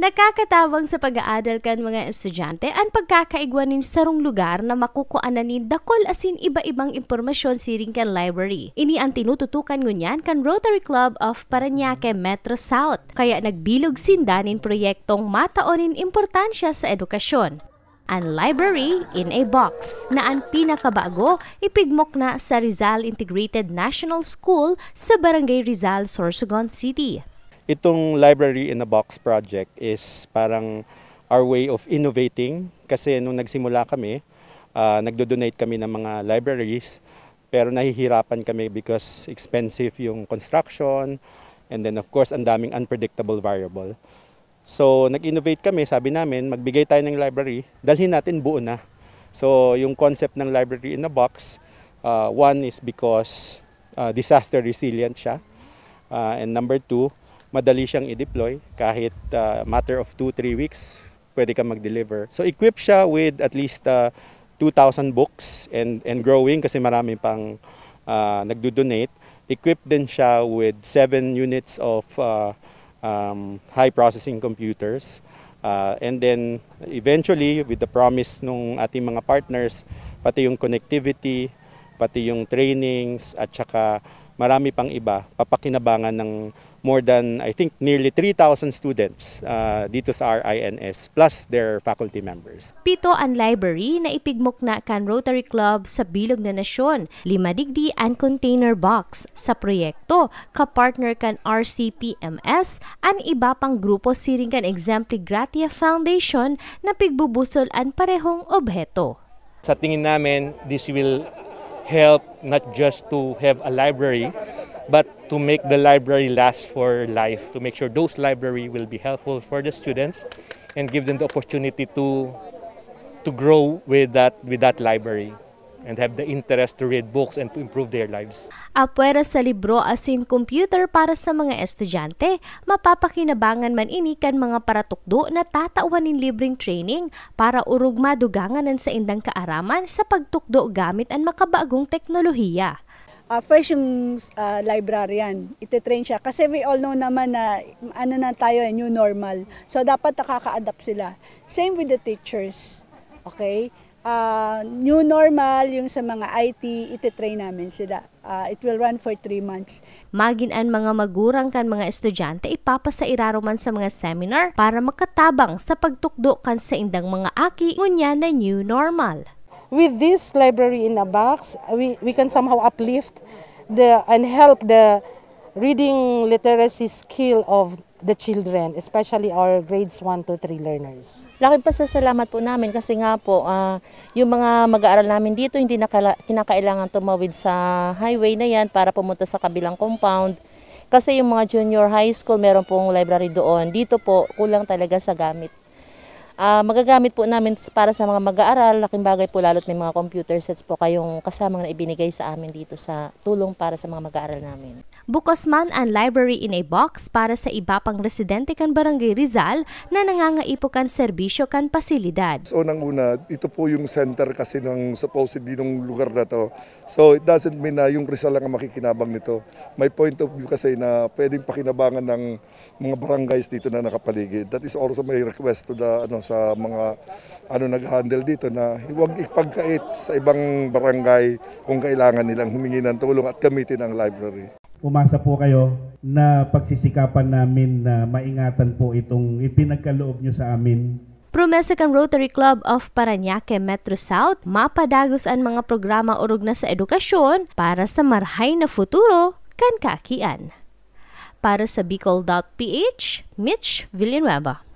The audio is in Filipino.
Nakakatawang sa pag-aaral kan mga estudyante ang pagkakaigwanin sa rong lugar na makukuananin dakol asin iba-ibang impormasyon siring kan library. Ini ang tinututukan ngunyan kan Rotary Club of Paranaque Metro South. Kaya nagbilog sindanin proyektong mataonin importansya sa edukasyon and Library in a Box na ang pinakabago ipigmok na sa Rizal Integrated National School sa Barangay Rizal, Sorsogon City itong Library in a Box project is parang our way of innovating kasi nung nagsimula kami, uh, nagdo-donate kami ng mga libraries pero nahihirapan kami because expensive yung construction and then of course ang daming unpredictable variable. So nag-innovate kami, sabi namin magbigay tayo ng library, dalhin natin buo na. So yung concept ng library in a box, uh, one is because uh, disaster resilient siya. Uh, and number two, madali siyang i-deploy kahit uh, matter of 2-3 weeks pwede kang mag-deliver. So equip siya with at least uh, 2,000 books and and growing kasi marami pang uh, nagdo-donate. Equip din siya with 7 units of uh, um, high processing computers. Uh, and then eventually with the promise nung ating mga partners, pati yung connectivity, pati yung trainings at saka marami pang iba papakinabangan ng more than, I think, nearly 3,000 students uh, dito sa RINS plus their faculty members. Pito ang library na ipigmok na kan Rotary Club sa Bilog na Nasyon, Lima Digdi and Container Box. Sa proyekto, kapartner kan RCPMS an iba pang grupo siring kan Exempli Gratia Foundation na pigbubusol ang parehong obheto. Sa tingin namin, this will help not just to have a library but to make the library last for life, to make sure those library will be helpful for the students and give them the opportunity to to grow with that with that library and have the interest to read books and to improve their lives. Apwera sa libro as in computer para sa mga estudyante, mapapakinabangan man ini kan mga paratukdo na tatawan in libreng training para urug madugangan sa indang kaaraman sa pagtukdo gamit ang makabagong teknolohiya uh, ah, first yung uh, librarian, itetrain siya. Kasi we all know naman na ano na tayo, eh, new normal. So dapat nakaka-adapt sila. Same with the teachers. Okay? Uh, new normal yung sa mga IT, itetrain namin sila. Uh, it will run for 3 months. Magin Maginan mga magurang kan mga estudyante ipapasa iraroman sa mga seminar para makatabang sa pagtukdo kan sa indang mga aki ngunya na new normal with this library in a box, we, we can somehow uplift the and help the reading literacy skill of the children, especially our grades 1 to 3 learners. Laki pa salamat po namin kasi nga po, uh, yung mga mag-aaral namin dito, hindi na kinakailangan tumawid sa highway na yan para pumunta sa kabilang compound. Kasi yung mga junior high school, meron pong library doon. Dito po, kulang talaga sa gamit. Uh, magagamit po namin para sa mga mag-aaral, laking bagay po lalo't may mga computer sets po kayong kasamang na ibinigay sa amin dito sa tulong para sa mga mag-aaral namin bukas man ang library in a box para sa iba pang residente kan Barangay Rizal na nangangaipo kan serbisyo kan pasilidad. So nang una ito po yung center kasi ng supposedly nung lugar na to. So it doesn't mean na yung Rizal lang ang makikinabang nito. May point of view kasi na pwedeng pakinabangan ng mga barangays dito na nakapaligid. That is also my request to the ano sa mga ano nag-handle dito na huwag ipagkait sa ibang barangay kung kailangan nilang humingi ng tulong at gamitin ang library umasa po kayo na pagsisikapan namin na maingatan po itong ipinagkaloob nyo sa amin Promesican Rotary Club of Paranaque Metro South mapadagos ang mga programa urog na sa edukasyon para sa marhay na futuro kan kakian. Para sa Bicol.ph, Mitch Villanueva.